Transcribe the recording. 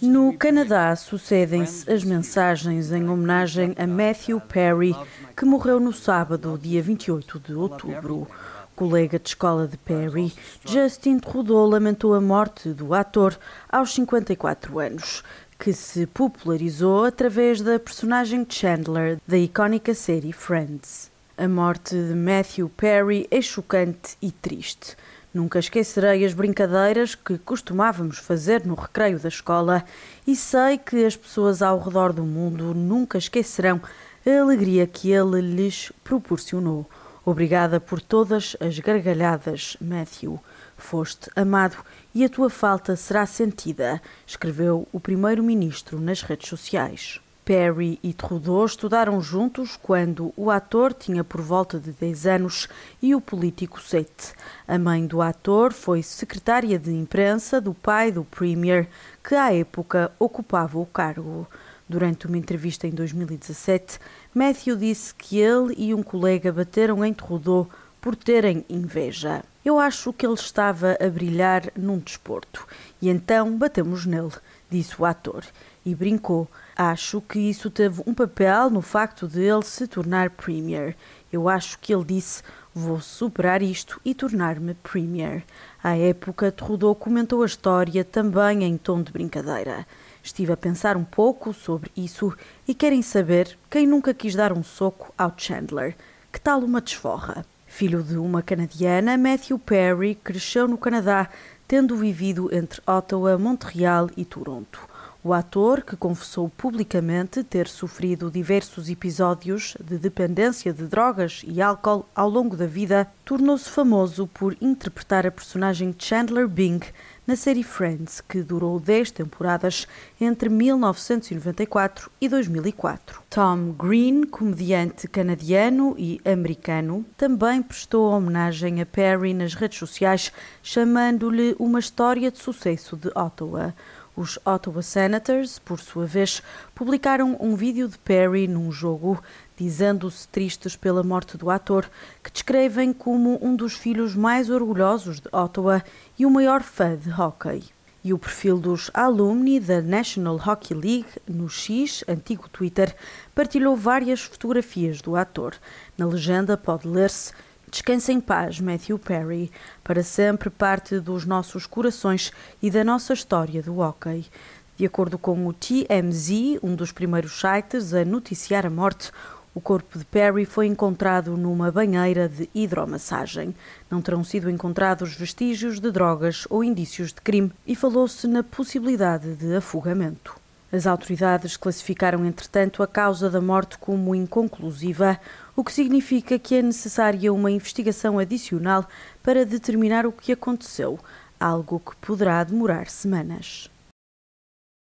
No Canadá, sucedem-se as mensagens em homenagem a Matthew Perry, que morreu no sábado, dia 28 de outubro. Colega de escola de Perry, Justin Trudeau lamentou a morte do ator aos 54 anos, que se popularizou através da personagem Chandler da icónica série Friends. A morte de Matthew Perry é chocante e triste Nunca esquecerei as brincadeiras que costumávamos fazer no recreio da escola e sei que as pessoas ao redor do mundo nunca esquecerão a alegria que ele lhes proporcionou. Obrigada por todas as gargalhadas, Matthew. Foste amado e a tua falta será sentida, escreveu o primeiro-ministro nas redes sociais. Perry e Trudeau estudaram juntos quando o ator tinha por volta de 10 anos e o político 7. A mãe do ator foi secretária de imprensa do pai do Premier, que à época ocupava o cargo. Durante uma entrevista em 2017, Matthew disse que ele e um colega bateram em Trudeau por terem inveja. Eu acho que ele estava a brilhar num desporto e então batemos nele, disse o ator e brincou. Acho que isso teve um papel no facto de ele se tornar Premier. Eu acho que ele disse: Vou superar isto e tornar-me Premier. À época, Trudeau comentou a história também em tom de brincadeira. Estive a pensar um pouco sobre isso e querem saber quem nunca quis dar um soco ao Chandler. Que tal uma desforra? Filho de uma canadiana, Matthew Perry cresceu no Canadá, tendo vivido entre Ottawa, Montreal e Toronto. O ator, que confessou publicamente ter sofrido diversos episódios de dependência de drogas e álcool ao longo da vida, tornou-se famoso por interpretar a personagem Chandler Bing na série Friends, que durou 10 temporadas entre 1994 e 2004. Tom Green, comediante canadiano e americano, também prestou homenagem a Perry nas redes sociais, chamando-lhe uma história de sucesso de Ottawa. Os Ottawa Senators, por sua vez, publicaram um vídeo de Perry num jogo dizendo-se tristes pela morte do ator, que descrevem como um dos filhos mais orgulhosos de Ottawa e o maior fã de hockey. E o perfil dos alumni da National Hockey League, no X, antigo Twitter, partilhou várias fotografias do ator. Na legenda pode ler-se Descansa em paz, Matthew Perry, para sempre parte dos nossos corações e da nossa história do hockey. De acordo com o TMZ, um dos primeiros sites a noticiar a morte, o corpo de Perry foi encontrado numa banheira de hidromassagem. Não terão sido encontrados vestígios de drogas ou indícios de crime e falou-se na possibilidade de afogamento. As autoridades classificaram, entretanto, a causa da morte como inconclusiva, o que significa que é necessária uma investigação adicional para determinar o que aconteceu, algo que poderá demorar semanas.